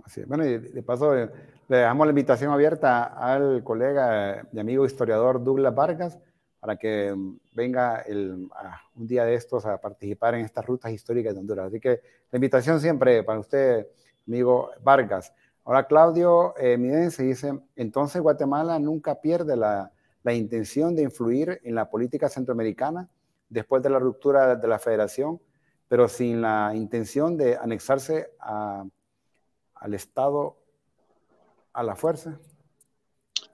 Así Bueno, y de paso eh, le dejamos la invitación abierta al colega y amigo historiador Douglas Vargas para que mm, venga un día de estos a participar en estas rutas históricas de Honduras. Así que la invitación siempre para usted, amigo Vargas. Ahora Claudio eh, se dice, entonces Guatemala nunca pierde la, intención de influir en la política centroamericana después de la ruptura de la federación, pero sin la intención de anexarse al Estado a la fuerza?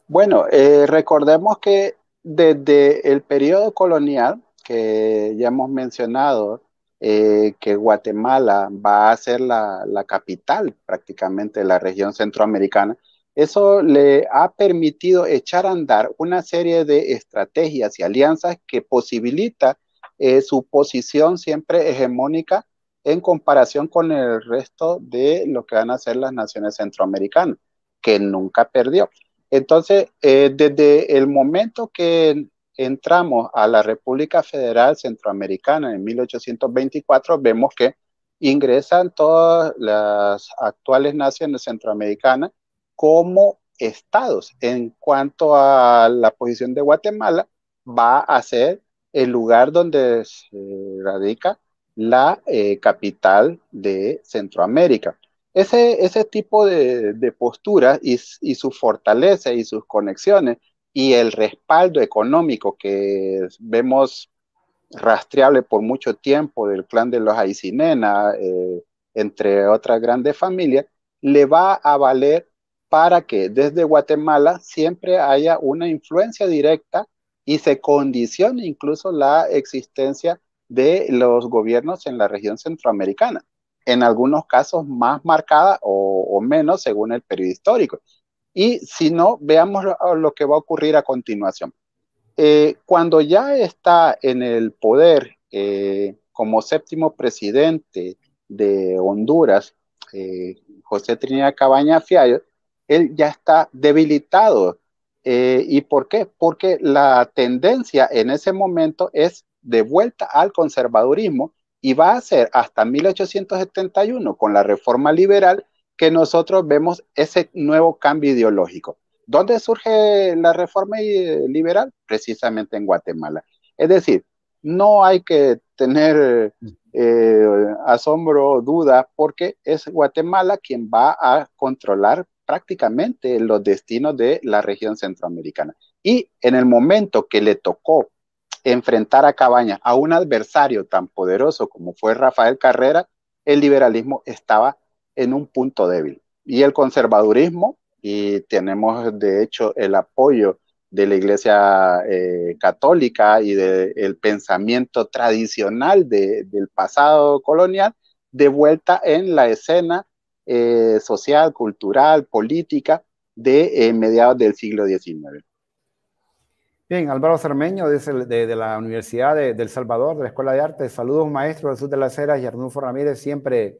Bueno, eh, recordemos que desde el periodo colonial, que ya hemos mencionado, eh, que Guatemala va a ser la, capital prácticamente de la región centroamericana, eso le ha permitido echar a andar una serie de estrategias y alianzas que posibilita eh, su posición siempre hegemónica en comparación con el resto de lo que van a ser las naciones centroamericanas, que nunca perdió. Entonces, eh, desde el momento que entramos a la República Federal Centroamericana en 1824, vemos que ingresan todas las actuales naciones centroamericanas como estados. En cuanto a la posición de Guatemala, va a ser el lugar donde se radica la eh, capital de Centroamérica. Ese, tipo de, postura y, su fortaleza y sus conexiones y el respaldo económico que vemos rastreable por mucho tiempo del clan de los Aicinena, eh, entre otras grandes familias, le va a valer para que desde Guatemala siempre haya una influencia directa y se condicione incluso la existencia de los gobiernos en la región centroamericana en algunos casos más marcada o, menos según el periodo histórico. Y si no, veamos lo que va a ocurrir a continuación. Eh, cuando ya está en el poder eh, como séptimo presidente de Honduras, eh, José Trinidad Cabaña Fiallo, él ya está debilitado. ¿Y por qué? Porque la tendencia en ese momento es de vuelta al conservadurismo y va a ser hasta 1871 con la reforma liberal que nosotros vemos ese nuevo cambio ideológico. ¿Dónde surge la reforma liberal? Precisamente en Guatemala. Es decir, no hay que tener eh, asombro o duda, porque es Guatemala quien va a controlar prácticamente los destinos de la región centroamericana. Y en el momento que le tocó enfrentar a Cabaña, a un adversario tan poderoso como fue Rafael Carrera, el liberalismo estaba en un punto débil. Y el conservadurismo, y tenemos de hecho el apoyo de la Iglesia eh, Católica y del pensamiento tradicional del pasado colonial, de vuelta en la escena eh, social, cultural, política de eh, mediados del siglo XIX. Bien, Álvaro Cermeño dice de, la Universidad de, El Salvador, de la Escuela de Arte. Saludos, maestro Jesús de las Heras y Arnulfo Ramírez, siempre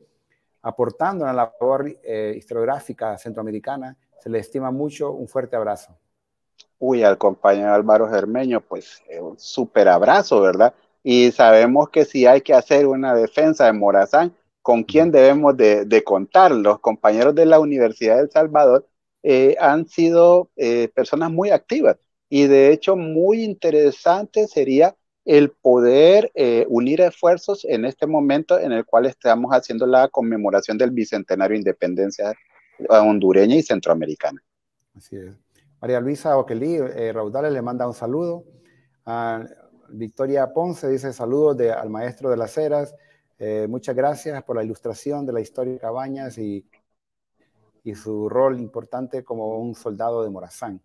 aportando en la labor eh, historiográfica centroamericana. Se le estima mucho. Un fuerte abrazo. Uy, al compañero Álvaro Cermeño, pues eh, un súper abrazo, ¿verdad? Y sabemos que si hay que hacer una defensa de Morazán, ¿con quién debemos de, contar? Los compañeros de la Universidad de El Salvador eh, han sido personas muy activas y de hecho, muy interesante sería el poder eh, unir esfuerzos en este momento en el cual estamos haciendo la conmemoración del Bicentenario de Independencia eh, hondureña y centroamericana. Así es. María Luisa Oquelí, eh, Raudales le manda un saludo. a ah, Victoria Ponce dice saludos al maestro de las eras. Eh, muchas gracias por la ilustración de la historia de Cabañas y, y su rol importante como un soldado de Morazán.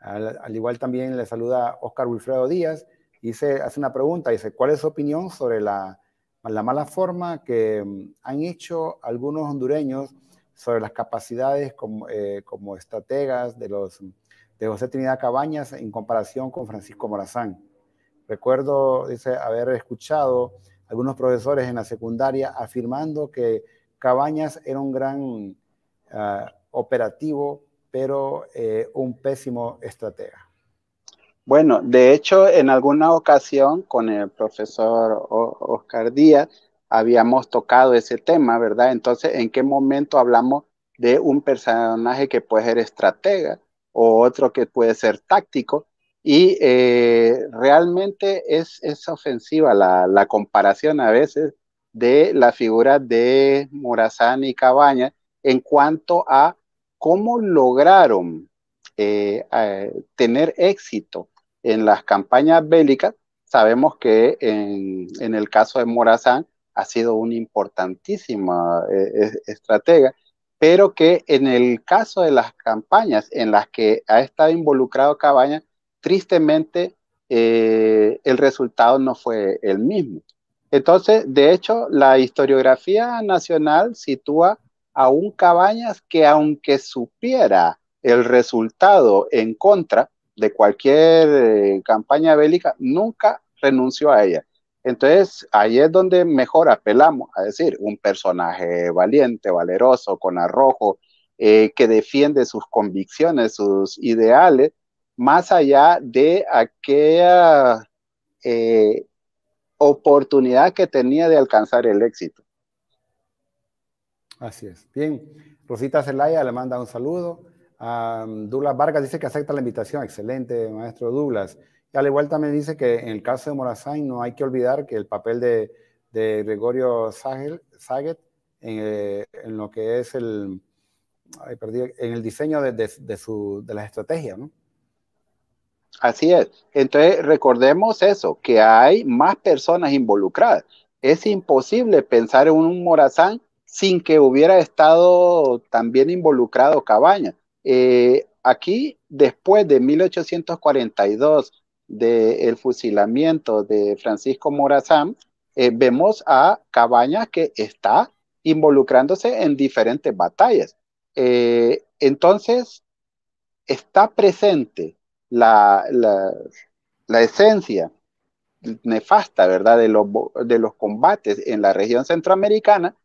Al, igual también le saluda Oscar Wilfredo Díaz, y se hace una pregunta, dice, ¿cuál es su opinión sobre la, mala forma que mm, han hecho algunos hondureños sobre las capacidades eh, como, estrategas de, los, de José Trinidad Cabañas en comparación con Francisco Morazán? Recuerdo, dice, haber escuchado algunos profesores en la secundaria afirmando que Cabañas era un gran ah, operativo pero eh, un pésimo estratega. Bueno, de hecho, en alguna ocasión con el profesor Oscar Díaz habíamos tocado ese tema, ¿verdad? Entonces, ¿en qué momento hablamos de un personaje que puede ser estratega o otro que puede ser táctico? Y eh, realmente es, es ofensiva la, la, comparación a veces de la figura de Morazán y Cabaña en cuanto a ¿Cómo lograron eh, tener éxito en las campañas bélicas? Sabemos que en, en el caso de Morazán ha sido una importantísima eh, e, estratega, pero que en el caso de las campañas en las que ha estado involucrado Cabaña, tristemente eh, el resultado no fue el mismo. Entonces, de hecho, la historiografía nacional sitúa a un Cabañas que aunque supiera el resultado en contra de cualquier eh, campaña bélica, nunca renunció a ella. Entonces, ahí es donde mejor apelamos a decir, un personaje valiente, valeroso, con arrojo, eh, que defiende sus convicciones, sus ideales, más allá de aquella eh, oportunidad que tenía de alcanzar el éxito. Así es. Bien, Rosita Zelaya le manda un saludo. Mm, Douglas Vargas dice que acepta la invitación. Excelente, maestro Douglas. Y al igual también dice que en el caso de Morazán no hay que olvidar que el papel de, Gregorio Saget eh, en, lo que es el, en el diseño de, de, de las estrategias, Así es. Entonces, recordemos eso, que hay más personas involucradas. Es imposible pensar en un Morazán sin que hubiera estado también involucrado Cabaña. Eh, aquí, después de 1842, del fusilamiento de Francisco Morazán, eh, vemos a Cabaña que está involucrándose en diferentes batallas. Eh, entonces, está presente la, esencia nefasta, ¿verdad?, de los, de los combates en la región centroamericana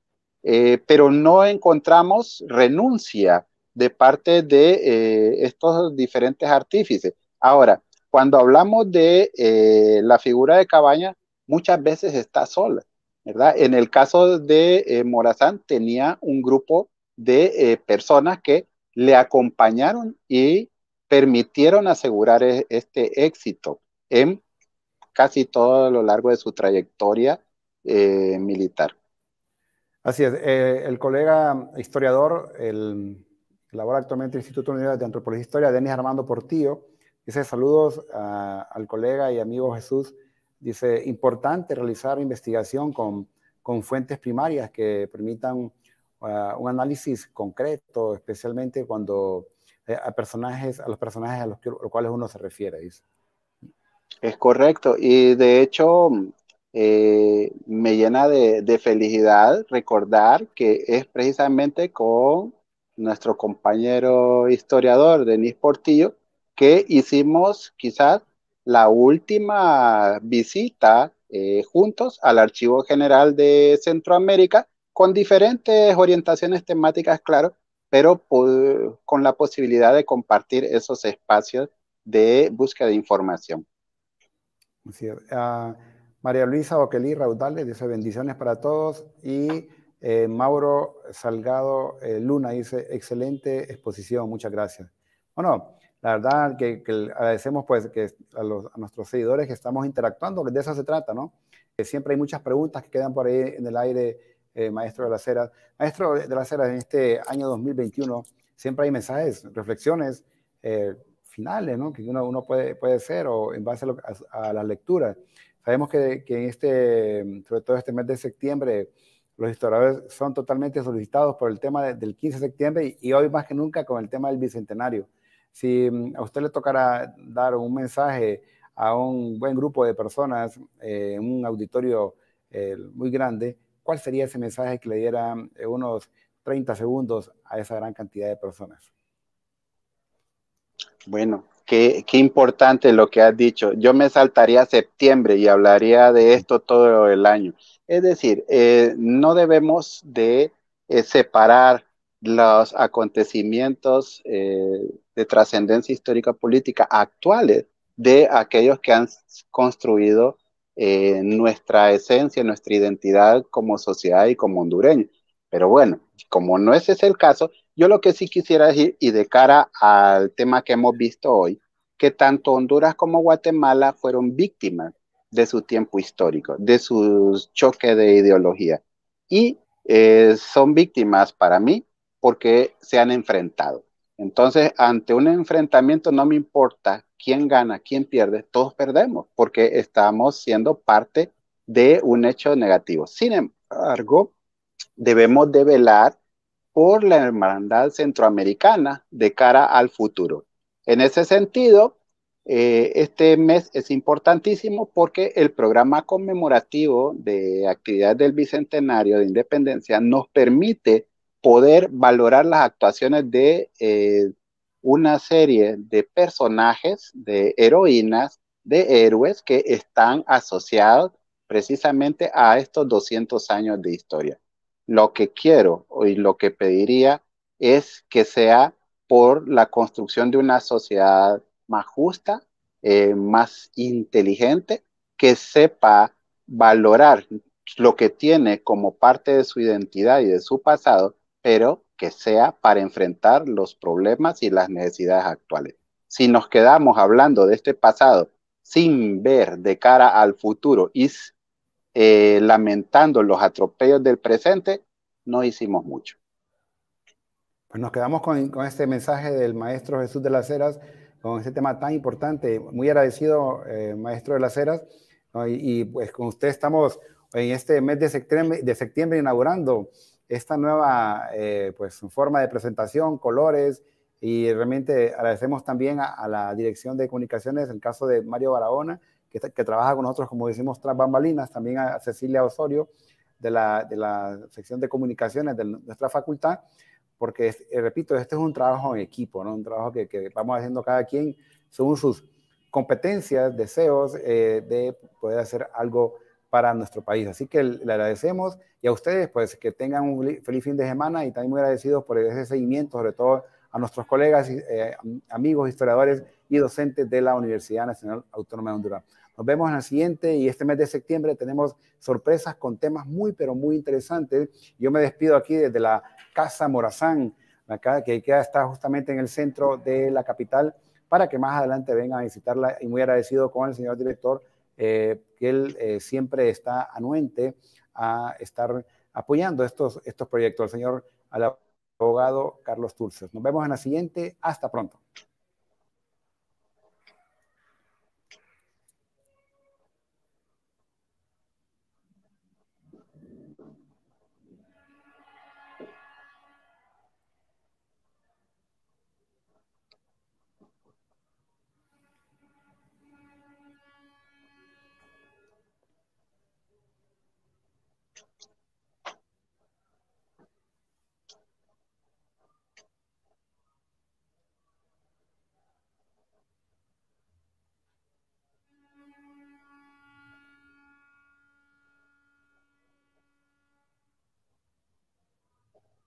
eh, pero no encontramos renuncia de parte de eh, estos diferentes artífices. Ahora, cuando hablamos de eh, la figura de Cabaña, muchas veces está sola, ¿verdad? En el caso de Morazán tenía un grupo de personas que le acompañaron y permitieron asegurar e, este éxito en casi todo lo largo de su trayectoria militar. Así es. Eh, el colega historiador, el labora actualmente en el Instituto Unidad de Antropología e Historia, Denis Armando Portillo, dice saludos al colega y amigo Jesús. Dice, importante realizar investigación con, con fuentes primarias que permitan ah, un análisis concreto, especialmente cuando eh, a personajes, a los personajes a los, a los cuales uno se refiere, dice. Es correcto. Y de hecho, eh, me llena de, felicidad recordar que es precisamente con nuestro compañero historiador Denis Portillo que hicimos quizás la última visita eh, juntos al Archivo General de Centroamérica con diferentes orientaciones temáticas, claro, pero con la posibilidad de compartir esos espacios de búsqueda de información. Sí, María Luisa Oquelí Raudales dice bendiciones para todos y eh, Mauro Salgado eh, Luna dice excelente exposición, muchas gracias. Bueno, la verdad que, agradecemos pues que a, nuestros seguidores que estamos interactuando, de eso se trata, ¿no? Que siempre hay muchas preguntas que quedan por ahí en el aire, eh, Maestro de las Heras. Maestro de las Heras, en este año 2021 siempre hay mensajes, reflexiones finales, ¿no? Que uno, puede, puede hacer o en base a, a las lecturas. Sabemos que, en este, sobre todo este mes de septiembre, los historiadores son totalmente solicitados por el tema del 15 de septiembre y, hoy más que nunca con el tema del bicentenario. Si mm, a usted le tocara dar un mensaje a un buen grupo de personas eh, en un auditorio eh, muy grande, ¿cuál sería ese mensaje que le diera eh, unos 30 segundos a esa gran cantidad de personas? Bueno, Qué, importante lo que has dicho. Yo me saltaría septiembre y hablaría de esto todo el año. Es decir, eh, no debemos de eh, separar los acontecimientos eh, de trascendencia histórica política actuales de aquellos que han construido nuestra esencia, nuestra identidad como sociedad y como hondureño. Pero bueno, como no ese es el caso, yo lo que sí quisiera decir, y de cara al tema que hemos visto hoy, que tanto Honduras como Guatemala fueron víctimas de su tiempo histórico, de su choque de ideología. Y eh, son víctimas para mí porque se han enfrentado. Entonces, ante un enfrentamiento no me importa quién gana, quién pierde, todos perdemos porque estamos siendo parte de un hecho negativo. Sin em-, embargo, debemos de velar por la hermandad centroamericana de cara al futuro. En ese sentido, eh, este mes es importantísimo porque el programa conmemorativo de actividades del Bicentenario de Independencia nos permite poder valorar las actuaciones de eh, una serie de personajes, de heroínas, de héroes que están asociados precisamente a estos 200 años de historia. Lo que quiero y lo que pediría es que sea por la construcción de una sociedad más justa, eh, más inteligente, que sepa valorar lo que tiene como parte de su identidad y de su pasado, pero que sea para enfrentar los problemas y las necesidades actuales. Si nos quedamos hablando de este pasado sin ver de cara al futuro y eh, lamentando los atropellos del presente, no hicimos mucho. Pues nos quedamos con, con, este mensaje del maestro Jesús de las Heras, con este tema tan importante. Muy agradecido, eh, maestro de las Heras. Y, pues con usted estamos en este mes de septiembre, de septiembre inaugurando esta nueva eh, pues, forma de presentación, colores. Y realmente agradecemos también a, la Dirección de Comunicaciones, en el caso de Mario Barahona, que, trabaja con nosotros, como decimos, tras bambalinas, también a Cecilia Osorio, de la, de la sección de comunicaciones de nuestra facultad, porque, eh, repito, este es un trabajo en equipo, ¿no? un trabajo que, que vamos haciendo cada quien según sus competencias, deseos eh, de poder hacer algo para nuestro país. Así que le agradecemos y a ustedes, pues, que tengan un feliz fin de semana y también muy agradecidos por ese seguimiento, sobre todo a nuestros colegas, eh, amigos, historiadores y docentes de la Universidad Nacional Autónoma de Honduras. Nos vemos en la siguiente y este mes de septiembre tenemos sorpresas con temas muy, pero muy interesantes. Yo me despido aquí desde la Casa Morazán, que queda, está justamente en el centro de la capital, para que más adelante vengan a visitarla y muy agradecido con el señor director, eh, que él eh, siempre está anuente a estar apoyando estos, estos proyectos. El señor abogado Carlos Tulces. Nos vemos en la siguiente. Hasta pronto.